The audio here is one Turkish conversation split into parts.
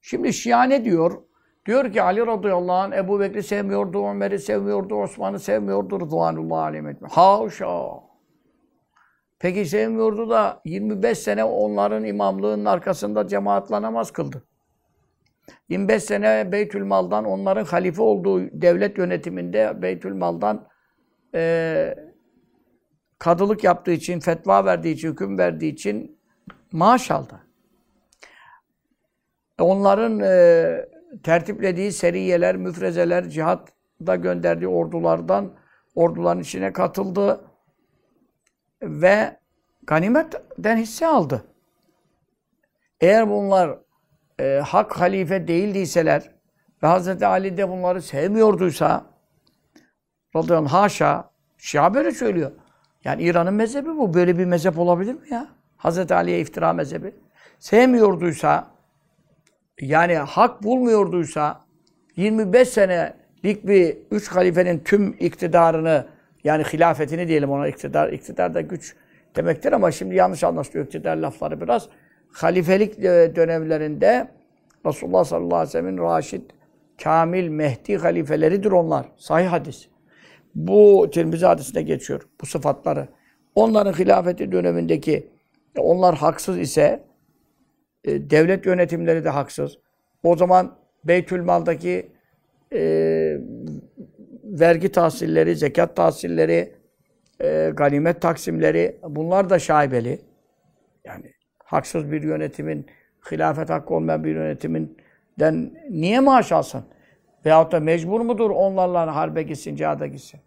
Şimdi Şia ne diyor? Diyor ki Ali radıyallahu anh Ebu Bekri sevmiyordu, Ömer'i sevmiyordu, Osman'ı sevmiyordu. Rıdvanullah aleyhi Haşa. Peki sevmiyordu da 25 sene onların imamlığının arkasında cemaatle namaz kıldı. 25 sene Beytülmal'dan, onların halife olduğu devlet yönetiminde Beytülmal'dan e, kadılık yaptığı için, fetva verdiği için, hüküm verdiği için maaş aldı. E, onların e, tertiplediği seriyeler, müfrezeler, cihatta gönderdiği ordulardan orduların içine katıldı ve ganimetten hisse aldı. Eğer bunlar e, hak halife değildiyseler ve Hz. Ali de bunları sevmiyorduysa radıyallahu haşa Şia böyle söylüyor. Yani İran'ın mezhebi bu. Böyle bir mezhep olabilir mi ya? Hz. Ali'ye iftira mezhebi. Sevmiyorduysa yani hak bulmuyorduysa 25 senelik bir üç halifenin tüm iktidarını yani hilafetini diyelim ona iktidar, iktidar da güç demektir ama şimdi yanlış anlaşılıyor iktidar lafları biraz. Halifelik e, dönemlerinde Resulullah sallallahu aleyhi ve sellem'in Raşid, Kamil, Mehdi halifeleridir onlar. Sahih hadis. Bu Tirmizi hadisine geçiyor bu sıfatları. Onların hilafeti dönemindeki e, onlar haksız ise e, devlet yönetimleri de haksız. O zaman Beytülmal'daki e, vergi tahsilleri, zekat tahsilleri, e, ganimet taksimleri bunlar da şaibeli. Yani haksız bir yönetimin, hilafet hakkı olmayan bir yönetiminden niye maaş alsın? Veyahut da mecbur mudur onlarla harbe gitsin, cihada gitsin?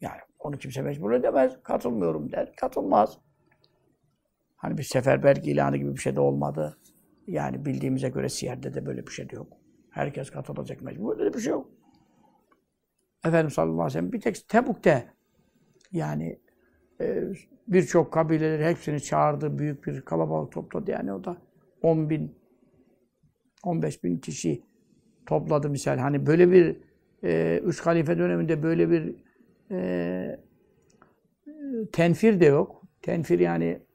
Yani onu kimse mecbur edemez. Katılmıyorum der. Katılmaz. Hani bir seferbergi ilanı gibi bir şey de olmadı. Yani bildiğimize göre Siyer'de de böyle bir şey de yok. Herkes katılacak mecbur. Böyle bir şey yok. Efendim sallallahu aleyhi ve sellem bir tek Tebuk'te yani e, birçok kabileleri hepsini çağırdı. Büyük bir kalabalık topladı. Yani o da 10 bin 15 bin kişi topladı misal. Hani böyle bir e, Üç Halife döneminde böyle bir e, e tenfir de yok. Tenfir yani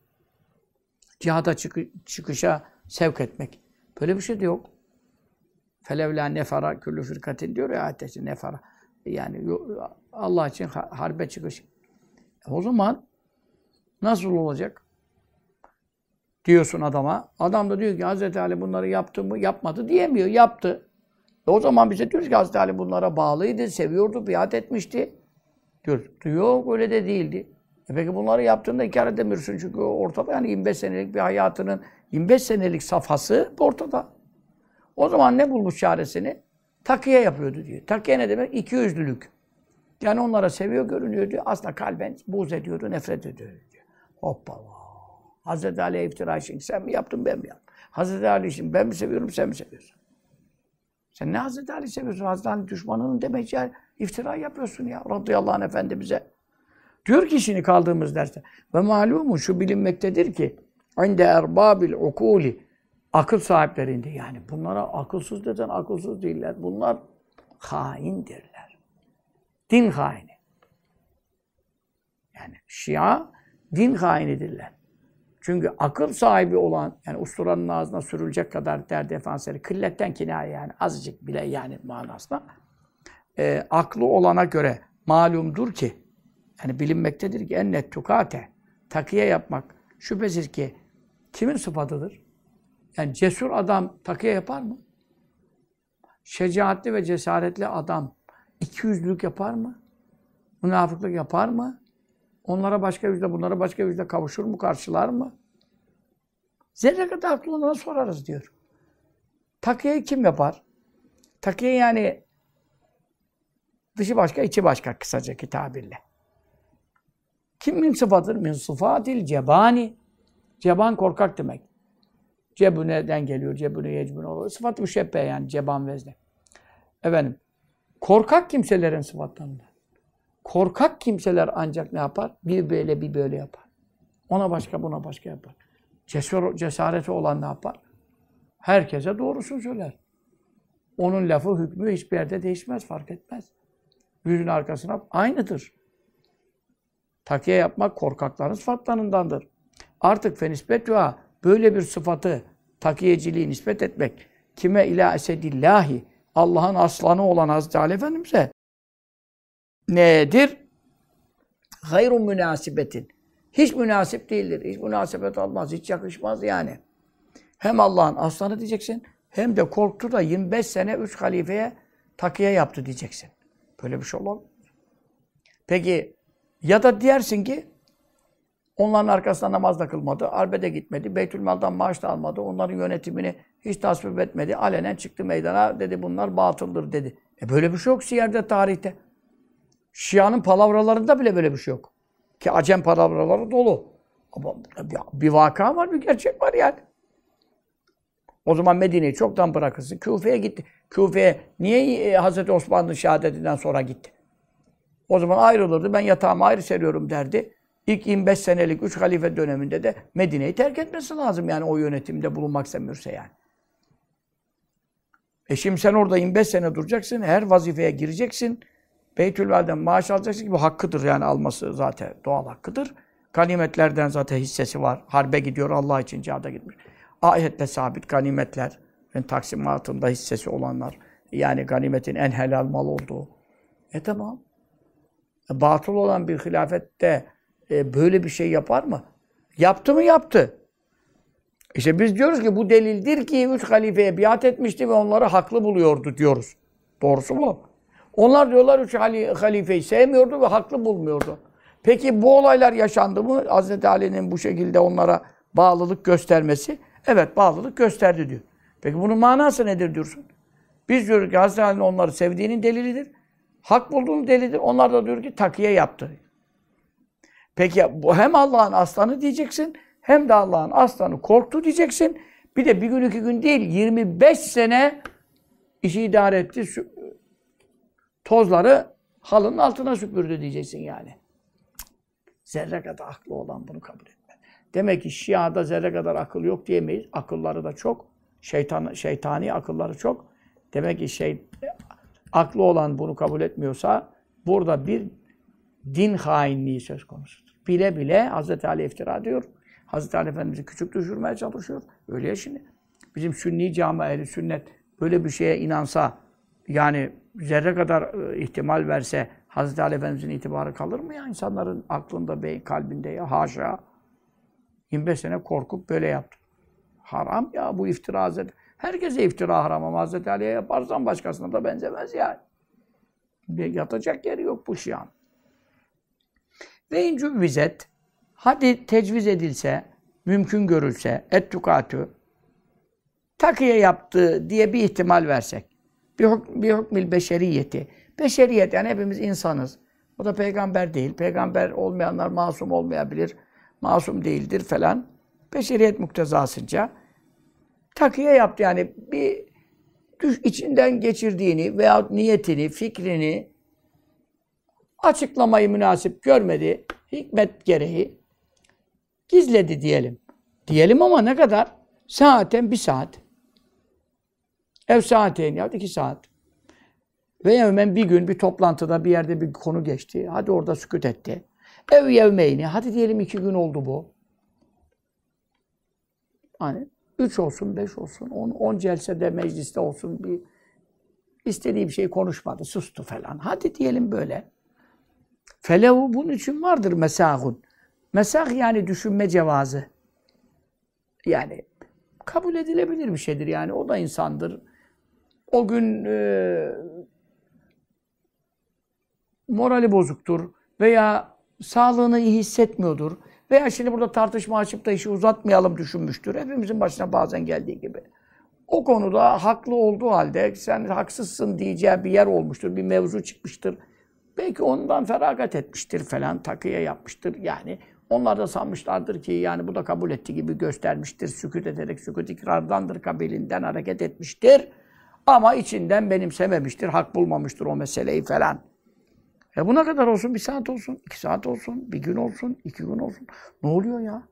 cihada çık çıkışa sevk etmek. Böyle bir şey de yok. Felevla nefara küllü firkatin diyor ya ateşi nefara. Yani Allah için harbe çıkış. E o zaman nasıl olacak? Diyorsun adama. Adam da diyor ki Hz. Ali bunları yaptı mı? Yapmadı diyemiyor. Yaptı. E o zaman bize diyoruz ki Hazreti Ali bunlara bağlıydı, seviyordu, biat etmişti. Diyor. Yok öyle de değildi. E peki bunları yaptığında inkar edemiyorsun çünkü ortada yani 25 senelik bir hayatının 25 senelik safhası ortada. O zaman ne bulmuş çaresini? Takiye yapıyordu diyor. Takiye ne demek? İki yüzlülük. Yani onlara seviyor görünüyor diyor. Aslında kalben buğz ediyordu, nefret ediyordu diyor. Hoppala. Hazreti Ali iftira için sen mi yaptın ben mi yaptım? Hazreti Ali için ben mi seviyorum sen mi seviyorsun? Sen ne Hazreti Ali seviyorsun? Hazreti Ali düşmanının demeyeceği iftira yapıyorsun ya. Radıyallahu anh Efendimiz'e. Diyor ki şimdi kaldığımız derste ve malumun şu bilinmektedir ki inde erbabil ukuli akıl sahiplerinde yani bunlara akılsız deden akılsız değiller. Bunlar haindirler. Din haini. Yani Şia din hainidirler. Çünkü akıl sahibi olan, yani usturanın ağzına sürülecek kadar der defanseri, kılletten kinaye yani azıcık bile yani manasında, e, aklı olana göre malumdur ki, yani bilinmektedir ki ennet tukate, takiye yapmak şüphesiz ki kimin sıfatıdır? Yani cesur adam takiye yapar mı? Şecaatli ve cesaretli adam iki yüzlülük yapar mı? Münafıklık yapar mı? Onlara başka yüzle, bunlara başka yüzle kavuşur mu, karşılar mı? Zerre kadar aklı sorarız diyor. Takiyeyi kim yapar? Takiye yani dışı başka, içi başka kısaca tabirle. Kim min sıfadır? Min sıfatil cebani. Ceban korkak demek. Cebüne'den geliyor. Cebüne yecbüne olur. Sıfat müşebbe yani ceban vezne. Efendim. Korkak kimselerin sıfatlarında. Korkak kimseler ancak ne yapar? Bir böyle bir böyle yapar. Ona başka buna başka yapar. Cesur, cesareti olan ne yapar? Herkese doğrusunu söyler. Onun lafı hükmü hiçbir yerde değişmez, fark etmez. Yüzün arkasına aynıdır. Takiye yapmak korkakların sıfatlarındandır. Artık fenisbetüha böyle bir sıfatı takiyeciliği nispet etmek kime ila esedillahi Allah'ın aslanı olan Hazreti Ali Efendimiz'e nedir? Hayrun münasibetin. Hiç münasip değildir. Hiç münasebet olmaz. Hiç yakışmaz yani. Hem Allah'ın aslanı diyeceksin hem de korktu da 25 sene 3 halifeye takiye yaptı diyeceksin. Böyle bir şey olur Peki ya da diyersin ki onların arkasında namaz da kılmadı, arbede gitmedi, Beytülmal'dan maaş da almadı, onların yönetimini hiç tasvip etmedi, alenen çıktı meydana dedi bunlar batıldır dedi. E böyle bir şey yok Siyer'de tarihte. Şia'nın palavralarında bile böyle bir şey yok. Ki Acem palavraları dolu. Ama bir vaka var, bir gerçek var yani. O zaman Medine'yi çoktan bırakırsın. Küfe'ye gitti. Küfe'ye niye e, Hazreti Osman'ın şehadetinden sonra gitti? O zaman ayrılırdı. Ben yatağımı ayrı seriyorum derdi. İlk 25 senelik 3 halife döneminde de Medine'yi terk etmesi lazım yani o yönetimde bulunmak istemiyorsa yani. E şimdi sen orada 25 sene duracaksın, her vazifeye gireceksin. Beytülval'den maaş alacaksın ki bu hakkıdır yani alması zaten doğal hakkıdır. Ganimetlerden zaten hissesi var. Harbe gidiyor Allah için cihada gitmiş. Ayetle sabit ganimetler, yani taksimatında hissesi olanlar. Yani ganimetin en helal mal olduğu. E tamam. Batıl olan bir hilafette e, böyle bir şey yapar mı? Yaptı mı yaptı. İşte biz diyoruz ki bu delildir ki üç halifeye biat etmişti ve onları haklı buluyordu diyoruz. Doğrusu mu? Onlar diyorlar üç halifeyi sevmiyordu ve haklı bulmuyordu. Peki bu olaylar yaşandı mı? Hz. Ali'nin bu şekilde onlara bağlılık göstermesi. Evet bağlılık gösterdi diyor. Peki bunun manası nedir diyorsun? Biz diyoruz ki Hz. Ali'nin onları sevdiğinin delilidir. Hak bulduğum delidir. Onlar da diyor ki takiye yaptı. Peki bu hem Allah'ın aslanı diyeceksin hem de Allah'ın aslanı korktu diyeceksin. Bir de bir gün iki gün değil 25 sene işi idare etti. Tozları halının altına süpürdü diyeceksin yani. Zerre kadar aklı olan bunu kabul etmez. Demek ki Şia'da zerre kadar akıl yok diyemeyiz. Akılları da çok. Şeytan, şeytani akılları çok. Demek ki şey, aklı olan bunu kabul etmiyorsa burada bir din hainliği söz konusudur. Bile bile Hz. Ali iftira diyor. Hz. Ali Efendimiz'i küçük düşürmeye çalışıyor. Öyle ya şimdi. Bizim sünni cami ehli sünnet böyle bir şeye inansa yani zerre kadar e, ihtimal verse Hz. Ali Efendimiz'in itibarı kalır mı ya insanların aklında, beyin, kalbinde ya haşa. 25 sene korkup böyle yaptı. Haram ya bu iftira Hazreti. Herkese iftira haram ama Hazreti Ali'ye yaparsan başkasına da benzemez yani. Bir yatacak yeri yok bu şian. Ve incü vizet, hadi tecviz edilse, mümkün görülse, et tukatü, takiye yaptı diye bir ihtimal versek. Bir, hukm, bir hukmil beşeriyeti. Beşeriyet yani hepimiz insanız. O da peygamber değil. Peygamber olmayanlar masum olmayabilir. Masum değildir falan. Beşeriyet muktezasınca takiye yaptı yani bir düş içinden geçirdiğini veya niyetini, fikrini açıklamayı münasip görmedi. Hikmet gereği gizledi diyelim. Diyelim ama ne kadar? Saaten bir saat. Ev saateyn ya iki saat. Ve yevmen bir gün bir toplantıda bir yerde bir konu geçti. Hadi orada sükut etti. Ev yevmeyni. Hadi diyelim iki gün oldu bu. Hani Üç olsun, beş olsun, on, on celsede mecliste olsun bir istediği bir şey konuşmadı, sustu falan. Hadi diyelim böyle. Felevu bunun için vardır mesahun. Mesah yani düşünme cevazı. Yani kabul edilebilir bir şeydir. Yani o da insandır. O gün e, morali bozuktur veya sağlığını iyi hissetmiyordur veya şimdi burada tartışma açıp da işi uzatmayalım düşünmüştür. Hepimizin başına bazen geldiği gibi. O konuda haklı olduğu halde sen haksızsın diyeceği bir yer olmuştur, bir mevzu çıkmıştır. Belki ondan feragat etmiştir falan, takıya yapmıştır. Yani onlar da sanmışlardır ki yani bu da kabul etti gibi göstermiştir. Sükut ederek sükut ikrardandır kabilinden hareket etmiştir. Ama içinden benimsememiştir, hak bulmamıştır o meseleyi falan. E buna kadar olsun, bir saat olsun, iki saat olsun, bir gün olsun, iki gün olsun. Ne oluyor ya?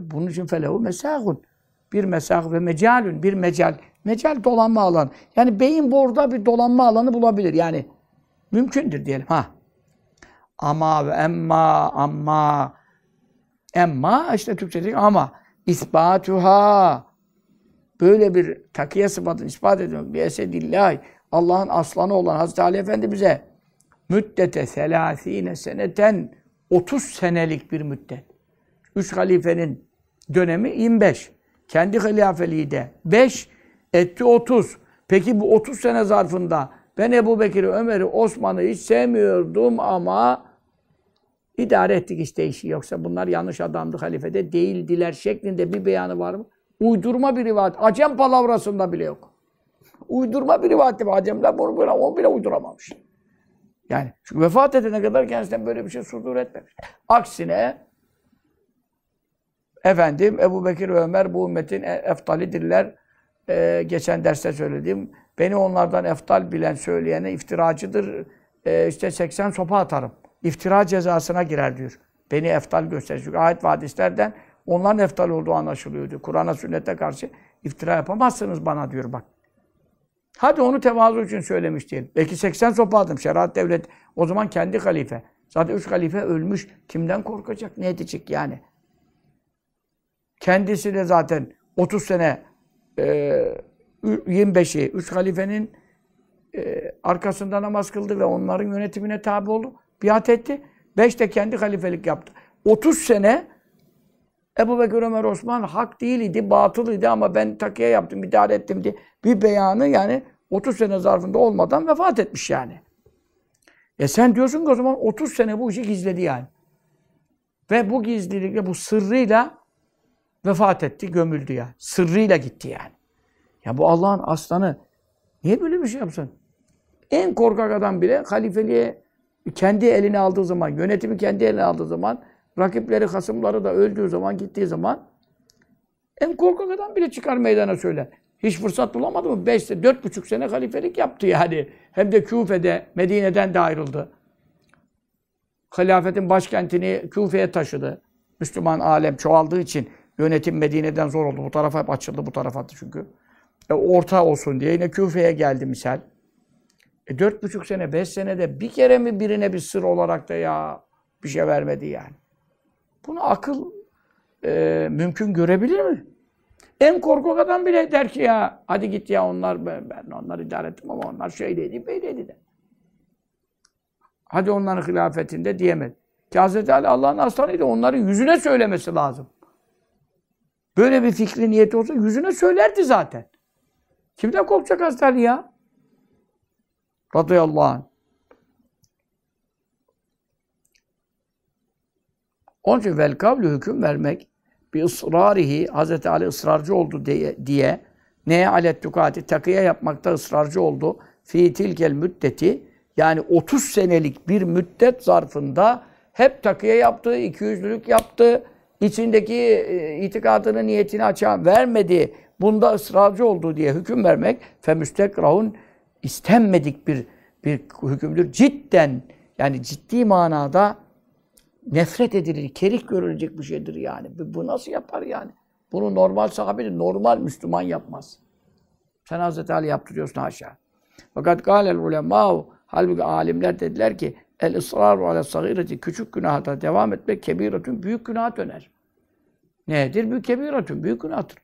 Bunun için felehu mesahun. Bir mesah ve mecalün, bir mecal. Mecal dolanma alanı. Yani beyin borda bir dolanma alanı bulabilir. Yani mümkündür diyelim. Ha. Ama ve emma, amma. Emma işte Türkçe'deki ama. İsbatuha. Böyle bir takiye sıfatını ispat ediyor. Bir esedillah. Allah'ın aslanı olan Hazreti Ali Efendimiz'e müddete selasine seneten 30 senelik bir müddet. Üç halifenin dönemi 25. Kendi hilafeliği de 5 etti 30. Peki bu 30 sene zarfında ben Ebu Bekir'i, Ömer'i, Osman'ı hiç sevmiyordum ama idare ettik işte işi. Yoksa bunlar yanlış adamdı halifede değildiler şeklinde bir beyanı var mı? Uydurma bir rivayet. Acem palavrasında bile yok. Uydurma bir rivayet. Acemler bunu böyle, onu bile uyduramamış. Yani çünkü vefat edene kadar kendisinden böyle bir şey sudur etmemiş. Aksine efendim Ebu Bekir ve Ömer bu ümmetin e, eftalidirler. Ee, geçen derste söylediğim beni onlardan eftal bilen söyleyene iftiracıdır. Ee, işte 80 sopa atarım. İftira cezasına girer diyor. Beni eftal gösterir. Çünkü ayet vadislerden hadislerden onların eftal olduğu anlaşılıyordu. Kur'an'a sünnete karşı iftira yapamazsınız bana diyor bak. Hadi onu tevazu için söylemiş diyelim. Belki 80 sopa aldım. Şeriat devlet o zaman kendi halife. Zaten üç halife ölmüş. Kimden korkacak? Ne edecek yani? Kendisi de zaten 30 sene e, 25'i üç halifenin e, arkasında namaz kıldı ve onların yönetimine tabi oldu. Biat etti. Beş de kendi halifelik yaptı. 30 sene Ebu Bekir Ömer Osman hak değil idi, batıl idi ama ben takiye yaptım, müdahale ettim diye bir beyanı yani 30 sene zarfında olmadan vefat etmiş yani. E sen diyorsun ki o zaman 30 sene bu işi gizledi yani. Ve bu gizlilikle, bu sırrıyla vefat etti, gömüldü ya. Sırrıyla gitti yani. Ya bu Allah'ın aslanı niye böyle bir şey yapsın? En korkak adam bile halifeliğe kendi eline aldığı zaman, yönetimi kendi eline aldığı zaman Rakipleri, hasımları da öldüğü zaman, gittiği zaman en korkak adam bile çıkar meydana söyler. Hiç fırsat bulamadı mı? Beşte dört buçuk sene halifelik yaptı yani. Hem de Küfe'de, Medine'den de ayrıldı. Hilafetin başkentini Küfe'ye taşıdı. Müslüman alem çoğaldığı için yönetim Medine'den zor oldu. Bu tarafa hep açıldı, bu tarafa attı çünkü. E, orta olsun diye yine Küfe'ye geldi misal. E, dört buçuk sene, beş senede bir kere mi birine bir sır olarak da ya bir şey vermedi yani. Bunu akıl e, mümkün görebilir mi? En korkak adam bile der ki ya hadi git ya onlar ben, onlar idare ettim ama onlar şöyleydi böyleydi de. Hadi onların hilafetinde diyemez. Ki Hz. Ali Allah'ın aslanıydı. Onların yüzüne söylemesi lazım. Böyle bir fikri niyeti olsa yüzüne söylerdi zaten. Kimden korkacak Hz. Ali ya? Radıyallahu anh. Onun için vel kavlu hüküm vermek bir ısrarihi Hz. Ali ısrarcı oldu diye, diye neye alet tukati takıya yapmakta ısrarcı oldu. Fi tilkel müddeti yani 30 senelik bir müddet zarfında hep takıya yaptı, ikiyüzlülük yaptı, içindeki e, itikadını, niyetini açan vermedi. Bunda ısrarcı oldu diye hüküm vermek fe müstekrahun istenmedik bir bir hükümdür. Cidden yani ciddi manada nefret edilir, kerik görülecek bir şeydir yani. Bu nasıl yapar yani? Bunu normal sahabe, normal Müslüman yapmaz. Sen Hz. Ali yaptırıyorsun haşa. Fakat galel ulema halbuki alimler dediler ki el ısraru ala sagireti küçük günahda devam etmek kebiratun büyük günah döner. Nedir? Büyük kebiratun büyük günahtır.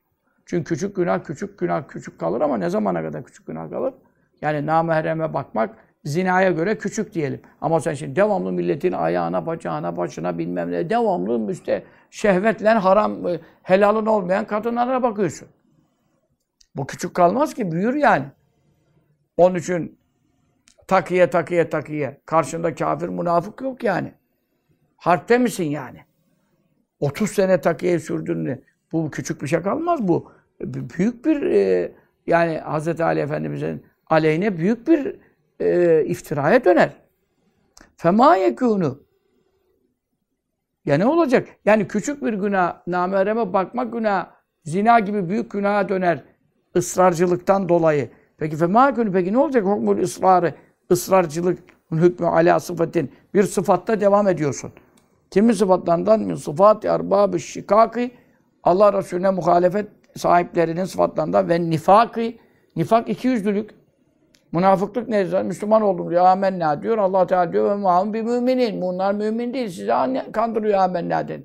Çünkü küçük günah küçük günah küçük kalır ama ne zamana kadar küçük günah kalır? Yani namahreme bakmak zinaya göre küçük diyelim. Ama sen şimdi devamlı milletin ayağına, bacağına, başına bilmem ne, devamlı müste şehvetle haram, e, helalın olmayan kadınlara bakıyorsun. Bu küçük kalmaz ki, büyür yani. Onun için takiye, takiye, takiye. Karşında kafir, münafık yok yani. Harpte misin yani? 30 sene takiye sürdün. mü? Bu küçük bir şey kalmaz bu. Büyük bir e, yani Hz. Ali Efendimiz'in aleyhine büyük bir e, iftiraya döner. Fema yekûnû. Ya ne olacak? Yani küçük bir günah, namereme bakmak günah, zina gibi büyük günaha döner ısrarcılıktan dolayı. Peki fema yekûnû. Peki ne olacak hukmul ısrarı? Israrcılık hükmü ala sıfatin. Bir sıfatta devam ediyorsun. Kimin sıfatlarından? Min sıfat-i erbab-ı şikaki. Allah Resulüne muhalefet sahiplerinin sıfatlarından ve nifakı. Nifak iki yüzlülük. Münafıklık neyse Müslüman oldum diyor. Amenna diyor. Allah Teala diyor ve muhammın bir müminin. Bunlar mümin değil. Size kandırıyor amenna den.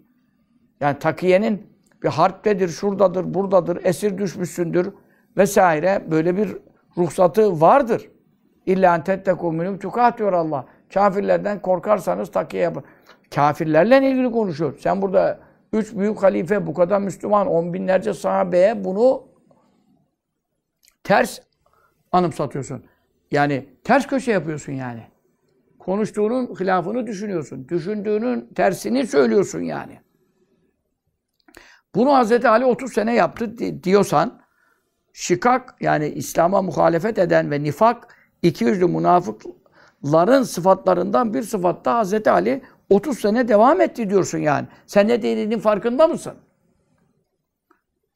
Yani takiyenin bir harptedir, şuradadır, buradadır, esir düşmüşsündür vesaire böyle bir ruhsatı vardır. İlla en tettekû minum diyor Allah. Kafirlerden korkarsanız takiye yapın. Kafirlerle ilgili konuşuyor. Sen burada üç büyük halife, bu kadar Müslüman, on binlerce sahabeye bunu ters anımsatıyorsun. Yani ters köşe yapıyorsun yani. Konuştuğunun hilafını düşünüyorsun. Düşündüğünün tersini söylüyorsun yani. Bunu Hz. Ali 30 sene yaptı diyorsan şikak yani İslam'a muhalefet eden ve nifak iki yüzlü münafıkların sıfatlarından bir sıfatta Hz. Ali 30 sene devam etti diyorsun yani. Sen ne dediğinin farkında mısın?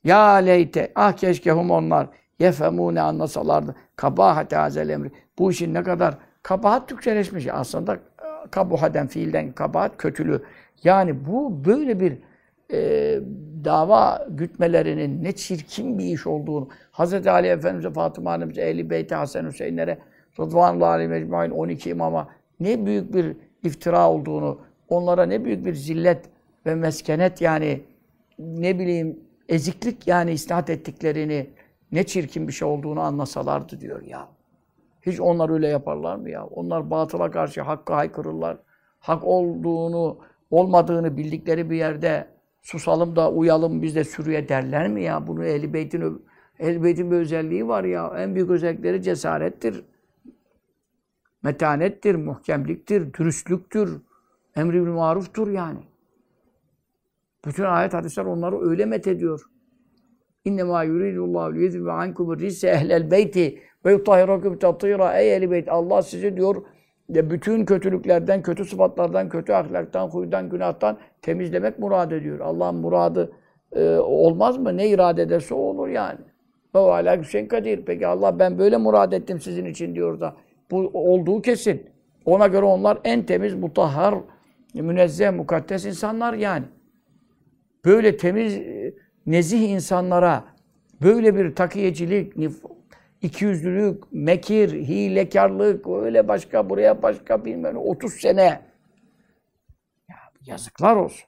Ya leyte ah keşke hum onlar yefemune anlasalardı. Kabahat azel emri. Bu işin ne kadar kabahat Türkçeleşmiş. Aslında e, kabuhaden fiilden kabahat kötülü Yani bu böyle bir e, dava gütmelerinin ne çirkin bir iş olduğunu Hz. Ali Efendimiz'e, Fatıma Hanım'e, Ehl-i Beyt'e, Hasan Hüseyin'lere, Rıdvanullahi Ali Mecmain, 12 imama ne büyük bir iftira olduğunu, onlara ne büyük bir zillet ve meskenet yani ne bileyim eziklik yani isnat ettiklerini, ne çirkin bir şey olduğunu anlasalardı diyor ya. Hiç onlar öyle yaparlar mı ya? Onlar batıla karşı hakka haykırırlar. Hak olduğunu, olmadığını bildikleri bir yerde susalım da uyalım biz de sürüye derler mi ya? Bunu Ehl-i Beyt'in, Ehl Beyt'in bir özelliği var ya. En büyük özellikleri cesarettir. Metanettir, muhkemliktir, dürüstlüktür. Emri bil maruftur yani. Bütün ayet hadisler onları öyle met ediyor. İnnemâ yuridullahu liyudhibe ankum risse ehlel beyti ve yutahhirakum tatîrâ ey ehli beyt. Allah sizi diyor e, bütün kötülüklerden, kötü sıfatlardan, kötü ahlaktan, huydan, günahtan temizlemek murad ediyor. Allah'ın muradı e, olmaz mı? Ne irade ederse o olur yani. Ve alâ kadir. Peki Allah ben böyle murad ettim sizin için diyor da. Bu olduğu kesin. Ona göre onlar en temiz, mutahhar, münezzeh, mukaddes insanlar yani. Böyle temiz e, nezih insanlara böyle bir takiyecilik, ikiyüzlülük, mekir, hilekarlık, öyle başka buraya başka bilmem 30 sene ya yazıklar olsun.